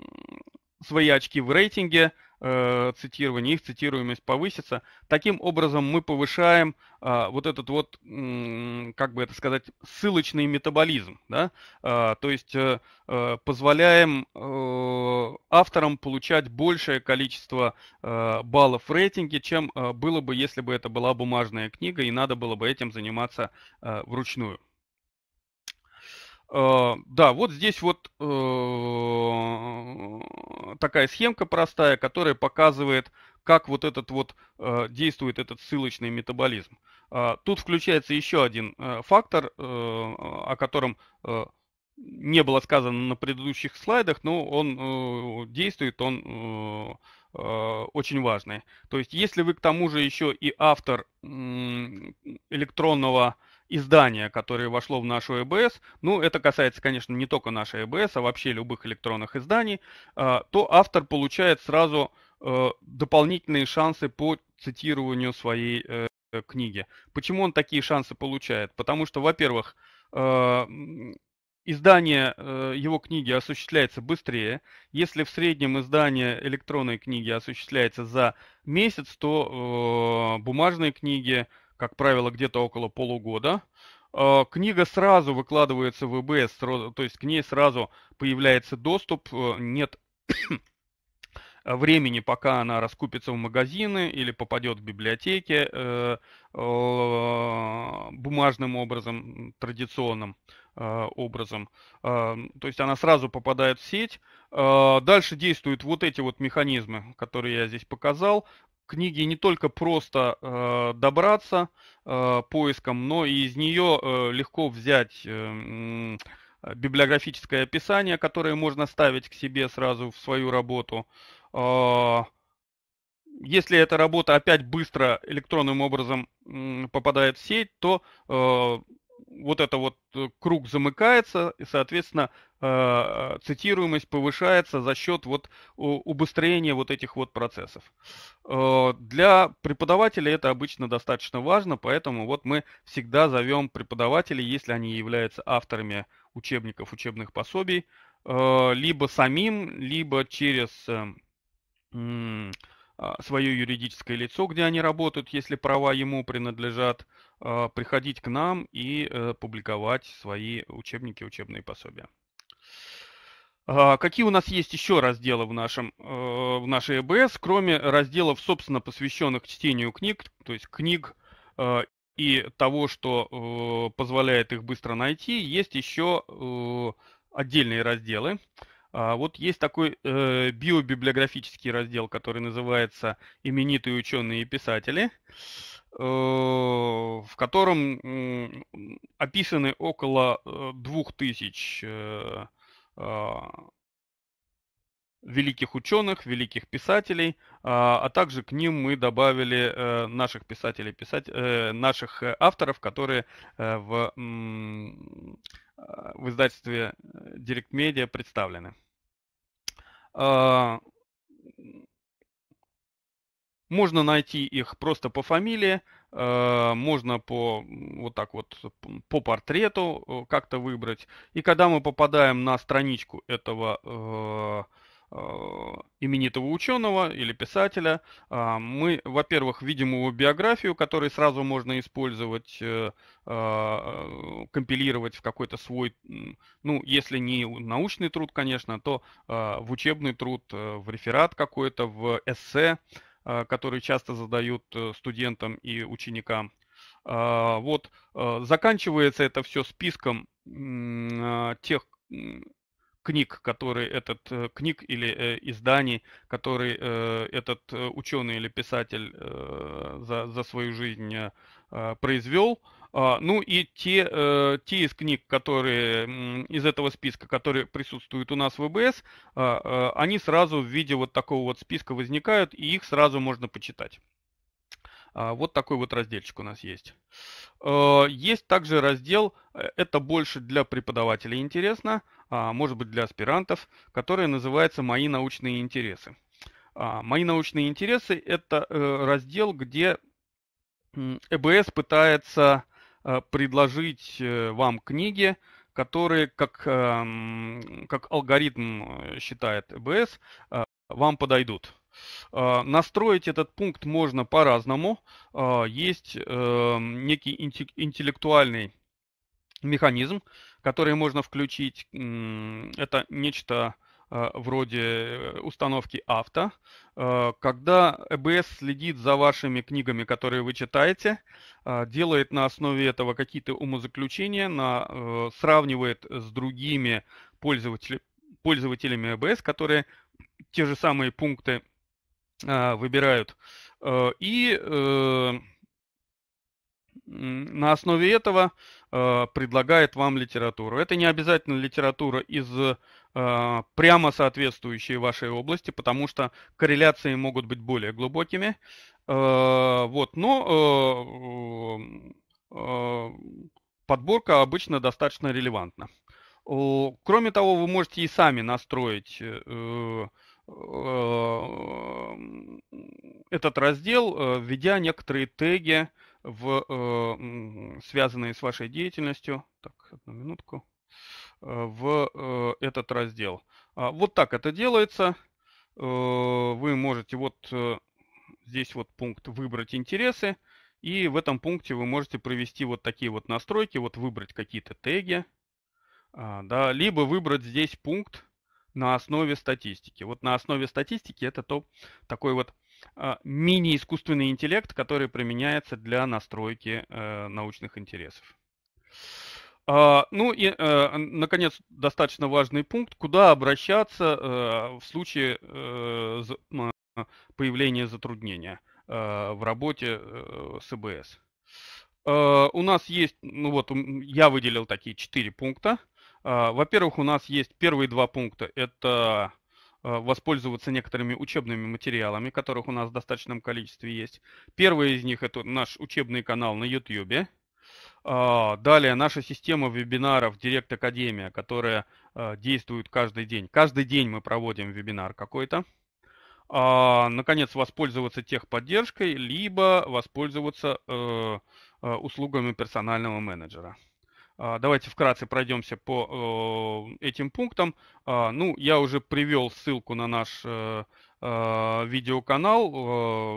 Speaker 1: свои очки в рейтинге, э, цитирования, их цитируемость повысится. Таким образом мы повышаем э, вот этот вот, э, как бы это сказать, ссылочный метаболизм, да? э, то есть э, э, позволяем э, авторам получать большее количество э, баллов в рейтинге, чем э, было бы, если бы это была бумажная книга и надо было бы этим заниматься э, вручную. Э, да, вот здесь вот э, такая схемка простая, которая показывает, как вот этот вот э, действует этот ссылочный метаболизм. А, тут включается еще один фактор, о котором не было сказано на предыдущих слайдах, но он действует, он очень важный. То есть, если вы к тому же еще и автор электронного издание, которое вошло в нашу ЭБС, ну, это касается, конечно, не только нашей ЭБС, а вообще любых электронных изданий, э, то автор получает сразу э, дополнительные шансы по цитированию своей э, книги. Почему он такие шансы получает? Потому что, во-первых, издание его книги осуществляется быстрее. Если в среднем издание электронной книги осуществляется за месяц, то бумажные книги как правило, где-то около полугода. А, книга сразу выкладывается в ВБС, то есть к ней сразу появляется доступ, э, нет <coughs> времени, пока она раскупится в магазины или попадет в библиотеки э, э, бумажным образом, традиционным образом. то есть она сразу попадает в сеть. дальше действуют вот эти вот механизмы, которые я здесь показал книги не только просто э, добраться э, поиском, но и из нее э, легко взять э, библиографическое описание, которое можно ставить к себе сразу в свою работу. Э, если эта работа опять быстро электронным образом попадает в сеть, то э, вот это вот э, круг замыкается, и, соответственно, а, цитируемость повышается за счет вот убыстрения вот этих вот процессов. Э, для преподавателя это обычно достаточно важно, поэтому вот мы всегда зовем преподавателей, если они являются авторами учебников, учебных пособий, э, либо самим, либо через эм, а, свое юридическое лицо, где они работают, если права ему принадлежат, а, приходить к нам и э, публиковать свои учебники, учебные пособия. А, какие у нас есть еще разделы в, нашем, э, в нашей ЭБС, кроме разделов, собственно, посвященных чтению книг, то есть книг э, и того, что позволяет их быстро найти, есть еще отдельные разделы. А, вот есть такой э, биобиблиографический раздел, который называется «Именитые ученые и писатели», э, в котором э, описаны около э, двух тысяч э, э, великих ученых, великих писателей, а, а также к ним мы добавили э, наших писателей, писать, э, наших авторов, которые в Э, в издательстве Direct э, Media представлены. А, можно найти их просто по фамилии, э, можно по вот так вот по портрету как-то выбрать. И когда мы попадаем на страничку этого Э, именитого ученого или писателя. А, мы, во-первых, видим его биографию, которую сразу можно использовать, э, а, э, компилировать в какой-то свой, ну, если не научный труд, конечно, то а, в учебный труд, в реферат какой-то, в эссе, который часто задают студентам и ученикам. Вот заканчивается это все списком тех книг, которые этот э, книг или э, изданий, которые э, этот ученый или писатель за, за свою жизнь произвел. А, ну и те, те из книг, которые из этого списка, которые присутствуют у нас в ВБС, а, они сразу в виде вот такого вот списка возникают, и их сразу можно почитать. А, вот такой вот разделчик у нас есть. Есть также раздел, это больше для преподавателей интересно, а, может быть, для аспирантов, которая называется «Мои научные интересы». А, «Мои научные интересы» — это э, раздел, где ЭБС пытается э, предложить э, вам книги, которые, как, эм, как алгоритм считает ЭБС, вам подойдут. А, настроить этот пункт можно по-разному. Есть эм, некий интеллектуальный механизм, которые можно включить. Это нечто э, вроде э, установки авто, э, когда ЭБС следит за вашими книгами, которые вы читаете, делает на основе этого какие-то умозаключения, на, сравнивает с другими пользователями, пользователями EBS, которые те же самые пункты выбирают. И на основе этого э, предлагает вам литературу. Это не обязательно литература из э, прямо соответствующей вашей области, потому что корреляции могут быть более глубокими. Э, вот, но э, э, подборка обычно достаточно релевантна. Кроме того, вы можете и сами настроить э, э, этот раздел, э, введя некоторые теги, в, э, связанные с вашей деятельностью. Так, одну минутку. Э, в э, этот раздел. А, вот так это делается. Вы можете вот здесь вот пункт «Выбрать интересы». И в этом пункте вы можете провести вот такие вот настройки, вот выбрать какие-то теги, а, да, либо выбрать здесь пункт на основе статистики. Вот на основе статистики это то, такой вот а, мини-искусственный интеллект, который применяется для настройки э, научных интересов. А, ну и, э, наконец, достаточно важный пункт, куда обращаться э, в случае появления затруднения в работе СБС. У нас есть, ну вот, я выделил такие четыре пункта. А, во-первых, у нас есть первые два пункта. Это Э, воспользоваться некоторыми учебными материалами, которых у нас в достаточном количестве есть. Первый из них – это наш учебный канал на YouTube. А, далее наша система вебинаров Direct Академия, которая э, действует каждый день. Каждый день мы проводим вебинар какой-то. А, наконец, воспользоваться техподдержкой, либо воспользоваться э, услугами персонального менеджера. А, давайте вкратце пройдемся по э, этим пунктам. А, ну, я уже привел ссылку на наш э, а, видеоканал.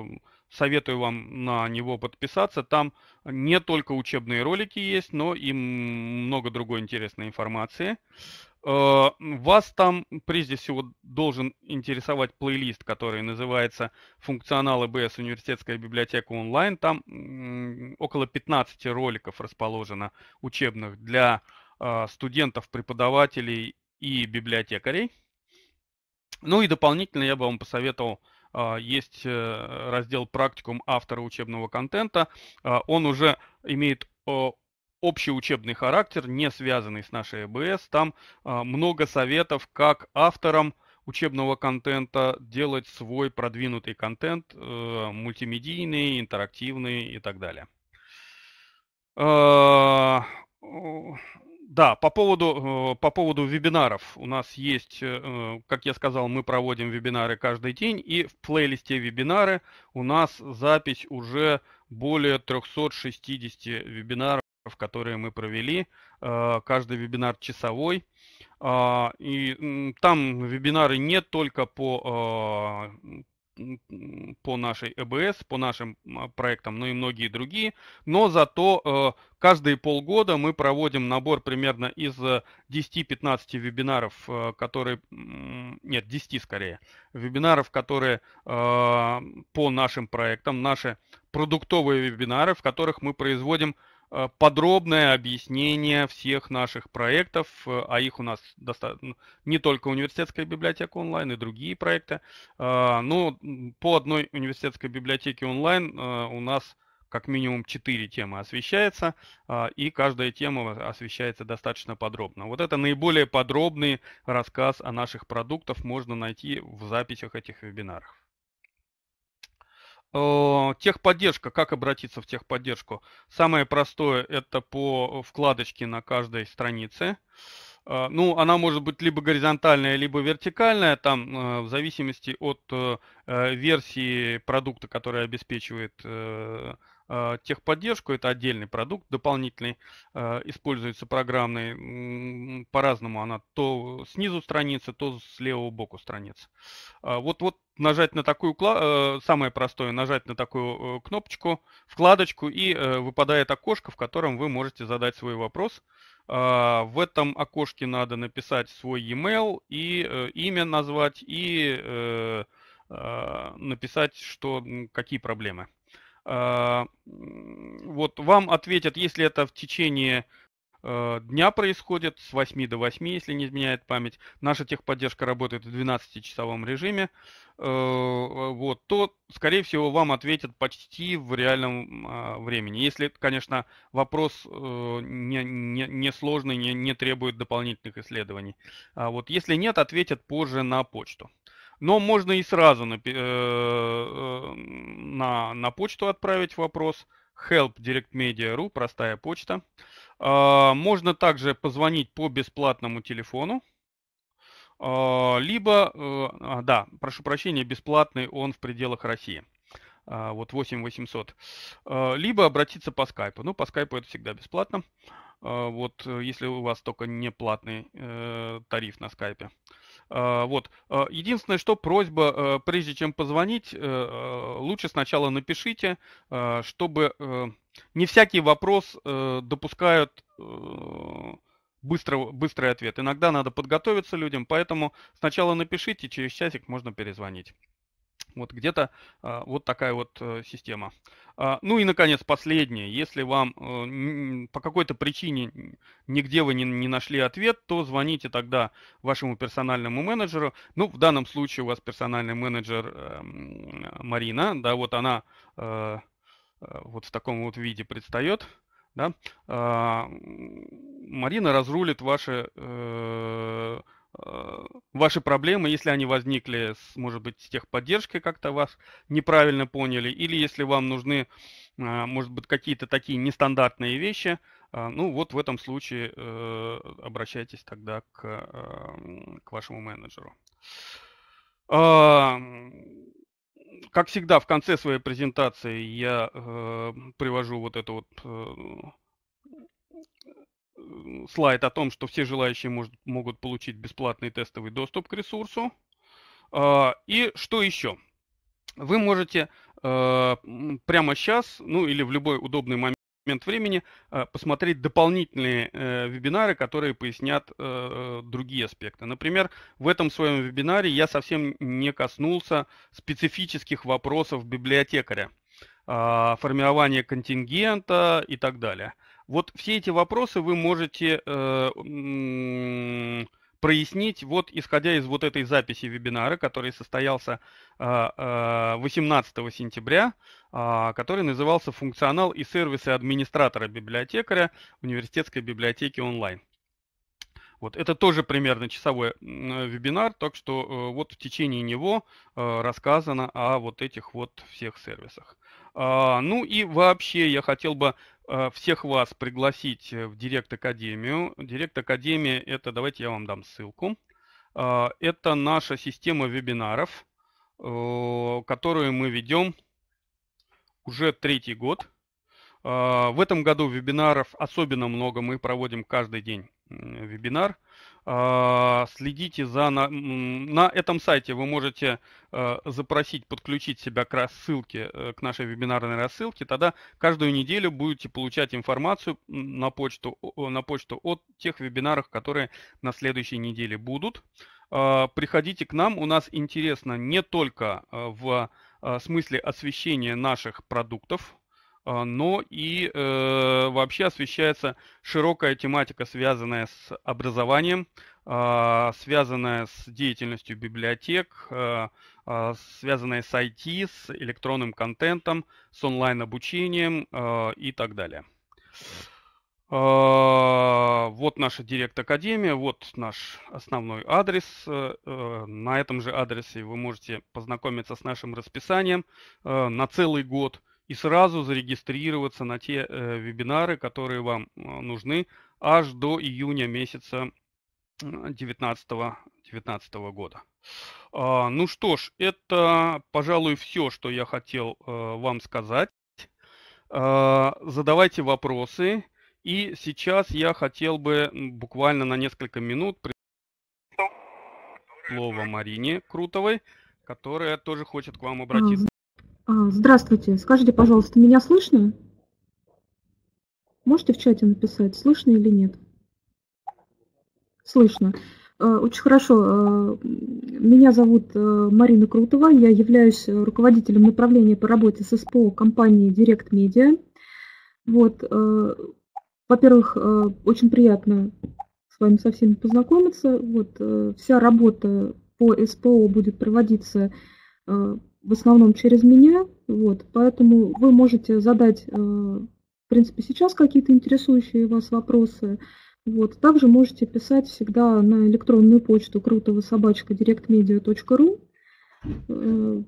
Speaker 1: Э, советую вам на него подписаться. Там не только учебные ролики есть, но и много другой интересной информации. Э, вас там прежде всего должен интересовать плейлист, который называется «Функционал ИБС Университетская библиотека онлайн». Там около 15 роликов расположено учебных для а, студентов, преподавателей и библиотекарей. Ну и дополнительно я бы вам посоветовал а, есть э, раздел «Практикум автора учебного контента». А, он уже имеет общий учебный характер, не связанный с нашей ЭБС. Там а, много советов, как авторам учебного контента делать свой продвинутый контент, э, мультимедийный, интерактивный и так далее. А, да, по поводу, э, по поводу вебинаров. У нас есть, э, как я сказал, мы проводим вебинары каждый день, и в плейлисте вебинары у нас запись уже более 360 вебинаров которые мы провели. Э, каждый вебинар часовой. А, и там вебинары не только по э, по нашей ЭБС, по нашим проектам, но и многие другие. Но зато э, каждые полгода мы проводим набор примерно из 10-15 вебинаров, которые... Нет, 10 скорее. Вебинаров, которые по нашим проектам, наши продуктовые вебинары, в которых мы производим Э, подробное объяснение всех наших проектов, э, а их у нас достаточно, ну, не только университетская библиотека онлайн и другие проекты. Э, Но ну, по одной университетской библиотеке онлайн у нас как минимум 4 темы освещается, и каждая тема освещается достаточно подробно. Вот это наиболее подробный рассказ о наших продуктах можно найти в записях этих вебинаров. Э, техподдержка. Как обратиться в техподдержку? Самое простое – это по вкладочке на каждой странице. Э, ну, она может быть либо горизонтальная, либо вертикальная, там э, в зависимости от версии продукта, который обеспечивает Э, техподдержку, это отдельный продукт, дополнительный, э, используется программный, по-разному она то снизу страницы, то с левого боку страницы. А вот, вот нажать на такую, э, самое простое, нажать на такую кнопочку, вкладочку, и выпадает окошко, в котором вы можете задать свой вопрос. А, в этом окошке надо написать свой e-mail и имя назвать, и написать, что, какие проблемы. А, вот вам ответят, если это в течение э, дня происходит, с 8 до 8, если не изменяет память. Наша техподдержка работает в 12-часовом режиме. Э, э, вот, то, скорее всего, вам ответят почти в реальном а, времени. Если, конечно, вопрос не, не, не сложный, не, не требует дополнительных исследований. А вот если нет, ответят позже на почту. Но можно и сразу на, э, э, на, на почту отправить вопрос. Help directmedia.ru, простая почта. А, можно также позвонить по бесплатному телефону. А, либо, э, а, да, прошу прощения, бесплатный он в пределах России. вот 8800. Э, либо обратиться по скайпу. Ну, по скайпу это всегда бесплатно. вот если у вас только не платный тариф на скайпе. А, вот. А, единственное, что просьба, э, прежде чем позвонить, э, э, лучше сначала напишите, чтобы не всякий вопрос допускают быстрый быстрый ответ. Иногда надо подготовиться людям, поэтому сначала напишите, через часик можно перезвонить. Вот где-то а, вот такая вот э, система. А, ну и, наконец, последнее. Если вам э, по какой-то причине нигде вы не, не нашли ответ, то звоните тогда вашему персональному менеджеру. Ну, в данном случае у вас персональный менеджер эм, э, Марина, да, вот она вот в таком вот виде предстает. Да. А, Марина разрулит ваши Э, ваши проблемы, если они возникли, с, может быть, с техподдержкой как-то вас неправильно поняли, или если вам нужны, э, может быть, какие-то такие нестандартные вещи, э, ну вот в этом случае обращайтесь тогда к, к вашему менеджеру. А, как всегда, в конце своей презентации я привожу вот эту вот слайд о том, что все желающие может, могут получить бесплатный тестовый доступ к ресурсу. А, и что еще? Вы можете а, прямо сейчас, ну или в любой удобный момент, момент времени а, посмотреть дополнительные э, вебинары, которые пояснят э, другие аспекты. Например, в этом своем вебинаре я совсем не коснулся специфических вопросов библиотекаря, формирования контингента и так далее. Вот все эти вопросы вы можете э, прояснить, вот исходя из вот этой записи вебинара, который состоялся 18 э, э, сентября, а, который назывался «Функционал и сервисы администратора-библиотекаря университетской библиотеки онлайн». Вот это тоже примерно часовой вебинар, так что э, вот в течение него рассказано о вот этих вот всех сервисах. А, ну и вообще я хотел бы э, всех вас пригласить э, в Директ Академию. Директ Академия – это, давайте я вам дам ссылку, а, это наша система вебинаров, которую мы ведем уже третий год. А, в этом году вебинаров особенно много, мы проводим каждый день вебинар – а, следите за... На, на этом сайте вы можете а, запросить, подключить себя к рассылке, э, к нашей вебинарной рассылке. Тогда каждую неделю будете получать информацию на почту, на почту от тех вебинарах, которые на следующей неделе будут. А, приходите к нам, у нас интересно не только в смысле освещения наших продуктов, а, но и э, вообще освещается широкая тематика, связанная с образованием, э, связанная с деятельностью библиотек, э, связанная с IT, с электронным контентом, с онлайн-обучением и так далее. Вот наша Директ-Академия, вот наш основной адрес. Э, э, на этом же адресе вы можете познакомиться с нашим расписанием э, на целый год – и сразу зарегистрироваться на те э, вебинары, которые вам э, нужны аж до июня месяца 2019 2019 года. А, ну что ж, это, пожалуй, все, что я хотел а, вам сказать. А, задавайте вопросы. И сейчас я хотел бы буквально на несколько минут слово Марине Крутовой, которая тоже хочет к вам обратиться.
Speaker 2: А, здравствуйте. Скажите, пожалуйста, меня слышно? Можете в чате написать, слышно или нет? Слышно. Э, очень хорошо. Э, меня зовут э, Марина Крутова. Я являюсь руководителем направления по работе с СПО компании Direct Media. Вот. Во-первых, очень приятно с вами со всеми познакомиться. Вот. Вся работа по СПО будет проводиться в основном через меня, вот, поэтому вы можете задать, э, в принципе, сейчас какие-то интересующие вас вопросы, вот, также можете писать всегда на электронную почту крутого собачка директмедиа.ру. Э,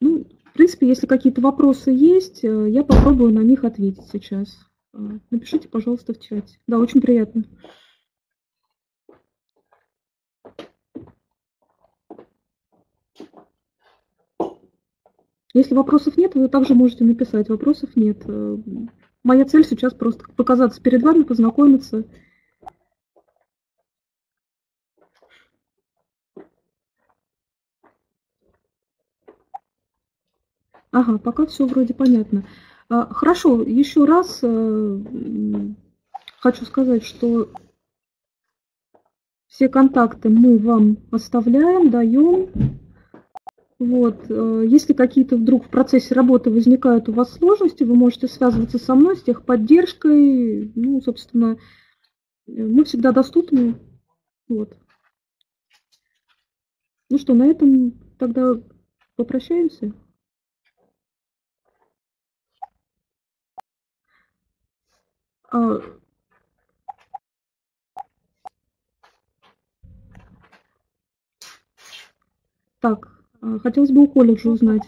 Speaker 2: ну, в принципе, если какие-то вопросы есть, э, я попробую на них ответить сейчас. Напишите, пожалуйста, в чате. Да, очень приятно. Если вопросов нет, вы также можете написать. Вопросов нет. Э, моя цель сейчас просто показаться перед вами, познакомиться. Ага, пока все вроде понятно. А, хорошо, еще раз э, хочу сказать, что все контакты мы вам оставляем, даем. Вот. Э, если какие-то вдруг в процессе работы возникают у вас сложности, вы можете связываться со мной, с техподдержкой. Ну, собственно, э, мы всегда доступны. Вот. Ну что, на этом тогда попрощаемся. А... Так. А, хотелось бы у колледжа узнать.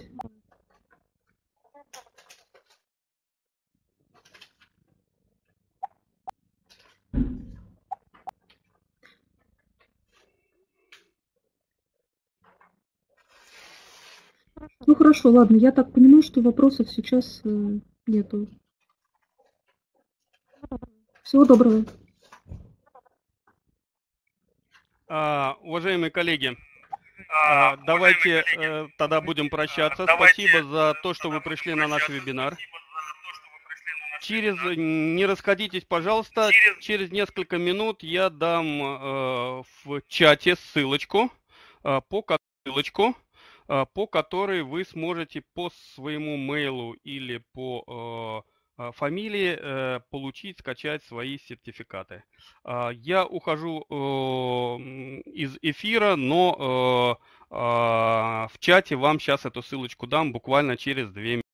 Speaker 2: Ну хорошо, ладно, я так понимаю, что вопросов сейчас э, нету. Всего доброго.
Speaker 1: А, уважаемые коллеги, а, а, давайте э, тогда будем прощаться. Э, спасибо за то, что вы пришли на наш вебинар. через не расходитесь, пожалуйста. Через, несколько минут я дам э, в чате ссылочку, по ссылочку, по которой вы сможете по своему мейлу или по э, а, фамилии, э, получить, скачать свои сертификаты. А, я ухожу из эфира, но э, а, в чате вам сейчас эту ссылочку дам буквально через 2 минуты.